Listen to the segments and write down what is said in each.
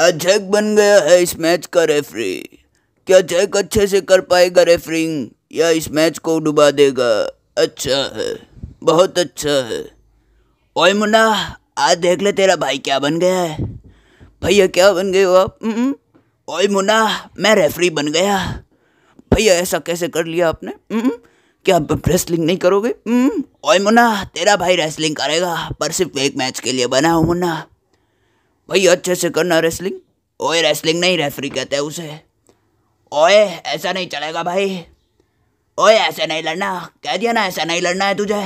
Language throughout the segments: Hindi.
अजैक बन गया है इस मैच का रेफरी क्या जैक अच्छे से कर पाएगा रेफरिंग या इस मैच को डुबा देगा अच्छा है बहुत अच्छा है ओए मुन्ना आज देख ले तेरा भाई क्या बन गया है भैया क्या बन गए हो आप हम्म। ओए मुन्ना मैं रेफरी बन गया भैया ऐसा कैसे कर लिया आपने हम्म। क्या आप रेसलिंग नहीं करोगे हम्म। ओए मुन्ना तेरा भाई रेसलिंग करेगा पर सिर्फ एक मैच के लिए बना हो मुन्ना भाई अच्छे से करना रेसलिंग ओए रेसलिंग नहीं रेफरी कहते उसे ओए ऐसा नहीं चलेगा भाई ओए ऐसे नहीं लड़ना कह दिया ना ऐसा नहीं लड़ना है तुझे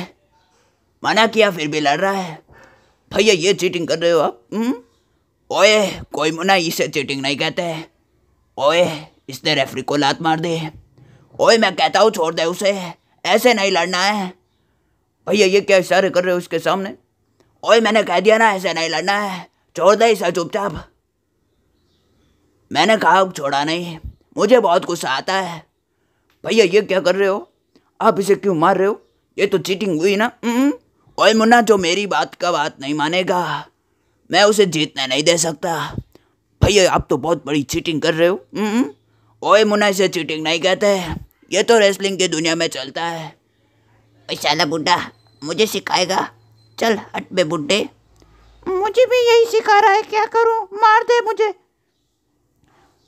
मना किया फिर भी लड़ रहा है भैया ये चीटिंग कर रहे हो आप हुँ? हम्म? ओए कोई मुना इसे चीटिंग नहीं कहते ओए इसने रेफरी को लात मार दी ओए मैं कहता हूँ छोड़ दे उसे ऐसे नहीं लड़ना है भैया ये क्या इशारे कर रहे हो उसके सामने ओए मैंने कह दिया ना ऐसे नहीं लड़ना है छोड़ दे इसे चुपचाप मैंने कहा छोड़ा नहीं मुझे बहुत गुस्सा आता है भैया ये क्या कर रहे हो आप इसे क्यों मार रहे हो ये तो चीटिंग हुई ना और हम्म। मुन्ना जो मेरी बात का बात नहीं मानेगा मैं उसे जीतने नहीं दे सकता भैया आप तो बहुत बड़ी चीटिंग कर रहे हो ओए हम्म। मुन्ना इसे चीटिंग नहीं कहते ये तो रेसलिंग की दुनिया में चलता है ना बुढ़ा मुझे सिखाएगा चल हट बे बुढ़े मुझे भी यही सिखा रहा है क्या करूं मार दे मुझे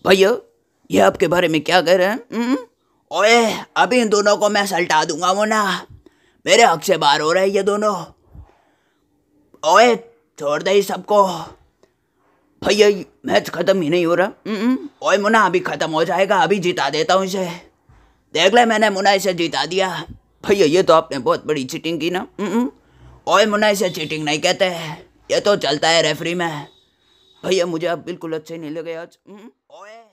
भैया ये आपके बारे में क्या कह रहे हैं हम्म? ओए अभी इन दोनों को मैं सल्टा दूंगा ना मेरे हक से बाहर हो रहे ये दोनों ओए छोड़ दे सबको भैया मैच ख़त्म ही नहीं हो रहा हम्म? ओए मुना अभी ख़त्म हो जाएगा अभी जिता देता हूँ इसे देख ले मैंने मुना इसे जिता दिया भैया ये तो आपने बहुत बड़ी चीटिंग की ना हम्म? ओए मुना इसे चीटिंग नहीं कहते हैं ये तो चलता है रेफरी में भैया मुझे अब बिल्कुल अच्छे नहीं लगे आज हम्म? ओए